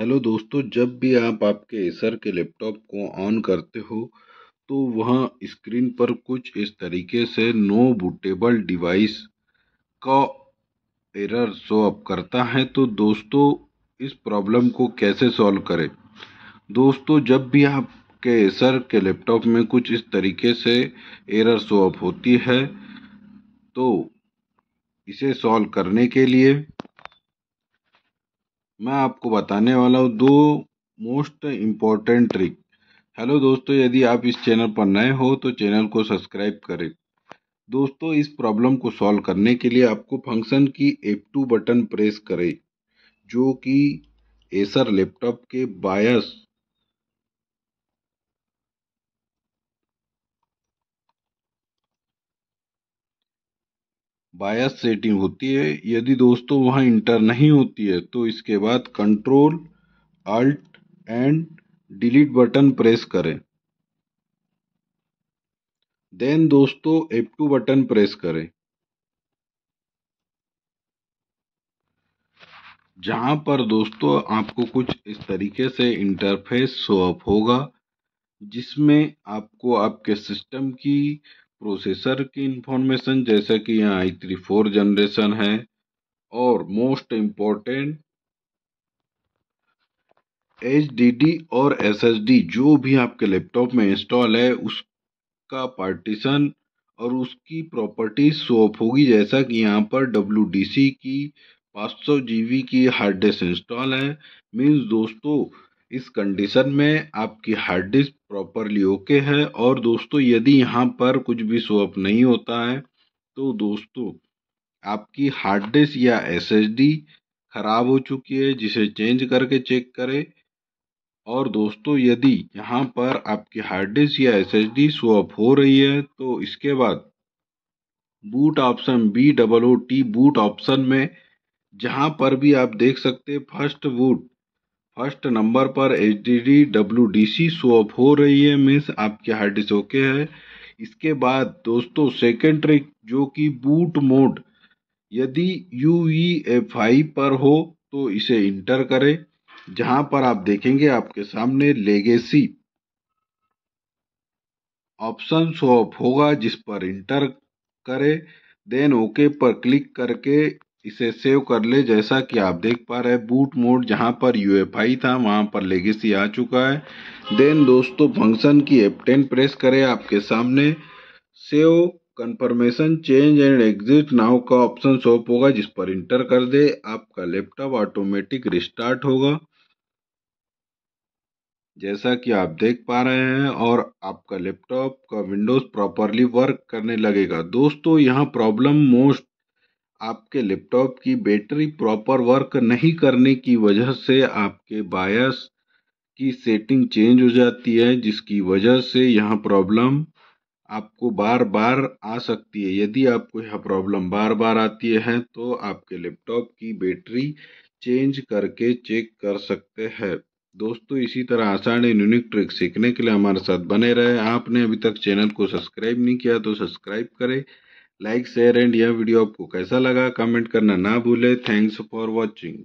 hello दोस्तों जब भी आप आपके एसर के लैपटॉप को ऑन करते हो तो वहाँ स्क्रीन पर कुछ इस तरीके से नो बूटेबल डिवाइस का एरर शो अप करता है तो दोस्तों इस प्रॉब्लम को कैसे सॉल्व करें दोस्तों जब भी आपके एसर के लैपटॉप में कुछ इस तरीके से एरर शो अप होती है तो इसे सॉल्व करने के लिए मैं आपको बताने वाला हूँ दो मोस्ट इम्पॉर्टेंट ट्रिक हेलो दोस्तों यदि आप इस चैनल पर नए हो तो चैनल को सब्सक्राइब करें दोस्तों इस प्रॉब्लम को सॉल्व करने के लिए आपको फंक्शन की F2 बटन प्रेस करें जो कि एसर लैपटॉप के बायस बायस सेटिंग होती है यदि दोस्तों वहाँ इंटर नहीं होती है तो इसके बाद control alt and delete button press करें देन दोस्तों एप टू बटन प्रेस करें जहां पर दोस्तों आपको कुछ इस तरीके से इंटरफेस शो अप होगा जिसमें आपको आपके सिस्टम की प्रोसेसर की इंफॉर्मेशन जैसा कि यहाँ आई थ्री फोर जनरेशन है और मोस्ट इम्पॉर्टेंट एच और एस जो भी आपके लैपटॉप में इंस्टॉल है उसका पार्टीशन और उसकी प्रॉपर्टी सोप होगी जैसा कि यहाँ पर डब्ल्यू की 500 जीबी की हार्ड डिस्क इंस्टॉल है मीन्स दोस्तों इस कंडीशन में आपकी हार्ड डिस्क प्रॉपरली ओके है और दोस्तों यदि यहाँ पर कुछ भी शो अप नहीं होता है तो दोस्तों आपकी हार्ड डिस्क या एस ख़राब हो चुकी है जिसे चेंज करके चेक करें और दोस्तों यदि यहाँ पर आपकी हार्ड डिस्क या एस शो अप हो रही है तो इसके बाद boot option B double O T boot option में जहाँ पर भी आप देख सकते फर्स्ट बूट फर्स्ट नंबर पर H D D W D C show up हो रही है मीन्स आपकी हार्ड डिस्क ओके है इसके बाद दोस्तों सेकेंड ट्रिक जो कि बूट मोड यदि यू ई एफ आई पर हो तो इसे इंटर करें जहां पर आप देखेंगे आपके सामने लेगेसी ऑप्शन शो अप होगा जिस पर इंटर करें देन ओके पर क्लिक करके इसे सेव कर ले जैसा कि आप देख पा रहे हैं बूट मोड जहां पर यूएफआई था वहां पर लेगेसी आ चुका है देन दोस्तों फंक्शन की एप टेन प्रेस करें आपके सामने save confirmation change and exit now का ऑप्शन शॉप होगा जिस पर इंटर कर दे आपका लैपटॉप ऑटोमेटिक रिस्टार्ट होगा जैसा कि आप देख पा रहे हैं और आपका लैपटॉप का विंडोज़ प्रॉपरली वर्क करने लगेगा दोस्तों यहाँ प्रॉब्लम मोस्ट आपके लैपटॉप की बैटरी प्रॉपर वर्क नहीं करने की वजह से आपके बायस की सेटिंग चेंज हो जाती है जिसकी वजह से यह प्रॉब्लम आपको बार बार आ सकती है यदि आपको यह प्रॉब्लम बार बार आती है तो आपके लैपटॉप की बैटरी चेंज करके चेक कर सकते हैं दोस्तों इसी तरह आसान एंड यूनिक ट्रिक सीखने के लिए हमारे साथ बने रहे आपने अभी तक चैनल को सब्सक्राइब नहीं किया तो सब्सक्राइब करें लाइक शेयर एंड यह वीडियो आपको कैसा लगा कमेंट करना ना भूले थैंक्स फॉर वॉचिंग